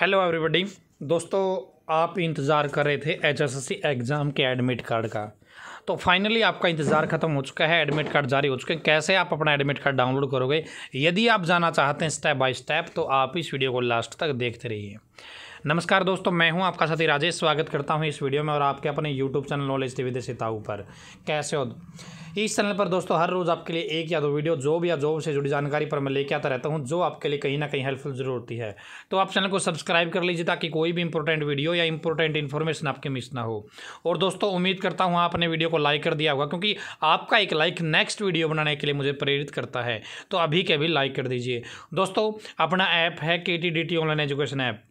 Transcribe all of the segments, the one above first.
hello everybody दोस्तों आप इंतज़ार कर रहे थे एचएसएससी एग्ज़ाम के एडमिट कार्ड का तो फाइनली आपका इंतज़ार खत्म हो चुका है एडमिट कार्ड जारी हो चुके हैं कैसे आप अपना एडमिट कार्ड डाउनलोड करोगे यदि आप जाना चाहते हैं स्टेप बाय स्टेप तो आप इस वीडियो को लास्ट तक देखते रहिए नमस्कार दोस्तों मैं हूं आपका साथी राजेश स्वागत करता हूं इस वीडियो में और आपके अपने यूट्यूब चैनल नॉलेज टीवी दे सिताऊ पर कैसे हो इस चैनल पर दोस्तों हर रोज़ आपके लिए एक या दो वीडियो जॉब या जॉब से जुड़ी जानकारी पर मैं लेके आता रहता हूं जो आपके लिए कहीं ना कहीं हेल्पफुल जरूर होती है तो आप चैनल को सब्सक्राइब कर लीजिए ताकि कोई भी इंपॉर्टेंट वीडियो या इंपॉर्टेंट इन्फॉर्मेशन आपके मिस ना हो और दोस्तों उम्मीद करता हूँ आपने वीडियो को लाइक कर दिया होगा क्योंकि आपका एक लाइक नेक्स्ट वीडियो बनाने के लिए मुझे प्रेरित करता है तो अभी के अभी लाइक कर दीजिए दोस्तों अपना ऐप है के ऑनलाइन एजुकेशन ऐप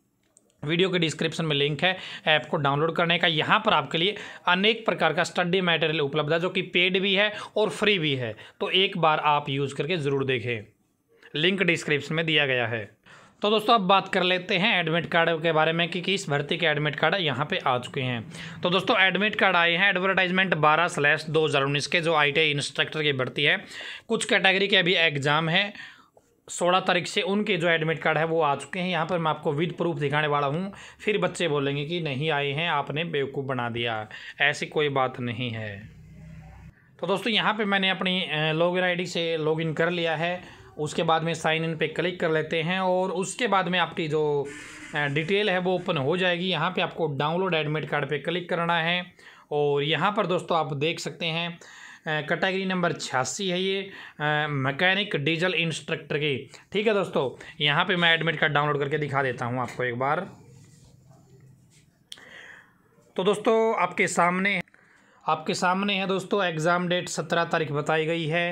वीडियो के डिस्क्रिप्शन में लिंक है ऐप को डाउनलोड करने का यहाँ पर आपके लिए अनेक प्रकार का स्टडी मटेरियल उपलब्ध है जो कि पेड भी है और फ्री भी है तो एक बार आप यूज़ करके ज़रूर देखें लिंक डिस्क्रिप्शन में दिया गया है तो दोस्तों अब बात कर लेते हैं एडमिट कार्ड के बारे में कि किस भर्ती के एडमिट कार्ड यहाँ पे आ चुके हैं तो दोस्तों एडमिट कार्ड आए हैं एडवर्टाइजमेंट 12 स्लैश दो के जो आई इंस्ट्रक्टर की भर्ती है कुछ कैटेगरी के अभी एग्ज़ाम है सोलह तारीख से उनके जो एडमिट कार्ड है वो आ चुके हैं यहाँ पर मैं आपको विद प्रूफ दिखाने वाला हूँ फिर बच्चे बोलेंगे कि नहीं आए हैं आपने बेवकूफ़ बना दिया ऐसी कोई बात नहीं है तो दोस्तों यहाँ पे मैंने अपनी लॉगिन आईडी से लॉगिन कर लिया है उसके बाद में साइन इन पे क्लिक कर लेते हैं और उसके बाद में आपकी जो डिटेल है वो ओपन हो जाएगी यहाँ पे आपको डाउनलोड एडमिट कार्ड पे क्लिक करना है और यहाँ पर दोस्तों आप देख सकते हैं कैटेगरी नंबर छियासी है ये मैकेनिक डीजल इंस्ट्रक्टर की ठीक है दोस्तों यहाँ पे मैं एडमिट कार्ड डाउनलोड करके दिखा देता हूँ आपको एक बार तो दोस्तों आपके सामने आपके सामने है दोस्तों एग्ज़ाम डेट सत्रह तारीख बताई गई है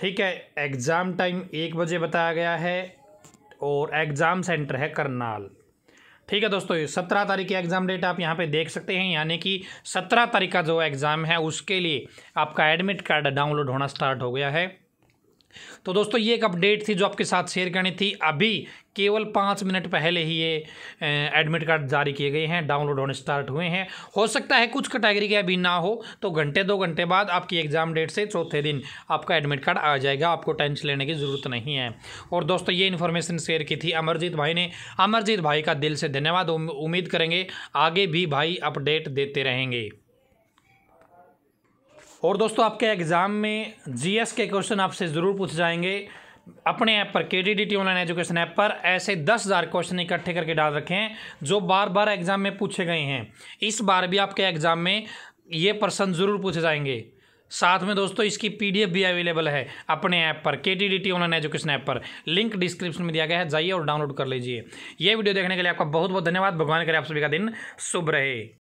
ठीक है एग्ज़ाम टाइम एक बजे बताया गया है और एग्ज़ाम सेंटर है करनाल ठीक है दोस्तों ये सत्रह तारीख की एग्ज़ाम डेट आप यहाँ पे देख सकते हैं यानी कि सत्रह तारीख का जो एग्ज़ाम है उसके लिए आपका एडमिट कार्ड डाउनलोड होना स्टार्ट हो गया है तो दोस्तों ये एक अपडेट थी जो आपके साथ शेयर करनी थी अभी केवल पाँच मिनट पहले ही ये एडमिट कार्ड जारी किए गए हैं डाउनलोड होने स्टार्ट हुए हैं हो सकता है कुछ कैटेगरी के अभी ना हो तो घंटे दो घंटे बाद आपकी एग्ज़ाम डेट से चौथे दिन आपका एडमिट कार्ड आ जाएगा आपको टेंशन लेने की ज़रूरत नहीं है और दोस्तों ये इन्फॉर्मेशन शेयर की थी अमरजीत भाई ने अमरजीत भाई का दिल से धन्यवाद उम्मीद करेंगे आगे भी भाई अपडेट देते रहेंगे और दोस्तों आपके एग्ज़ाम में जीएस के क्वेश्चन आपसे ज़रूर पूछे जाएंगे अपने ऐप पर के D D T online education app पर ऐसे दस हज़ार क्वेश्चन इकट्ठे करके डाल रखे हैं जो बार बार एग्ज़ाम में पूछे गए हैं इस बार भी आपके एग्ज़ाम में ये प्रश्न ज़रूर पूछे जाएंगे साथ में दोस्तों इसकी पीडीएफ भी अवेलेबल है अपने ऐप पर के T D T online education app पर लिंक डिस्क्रिप्शन में दिया गया है जाइए और डाउनलोड कर लीजिए ये वीडियो देखने के लिए आपका बहुत बहुत धन्यवाद भगवान करें आप सभी का दिन शुभ रहे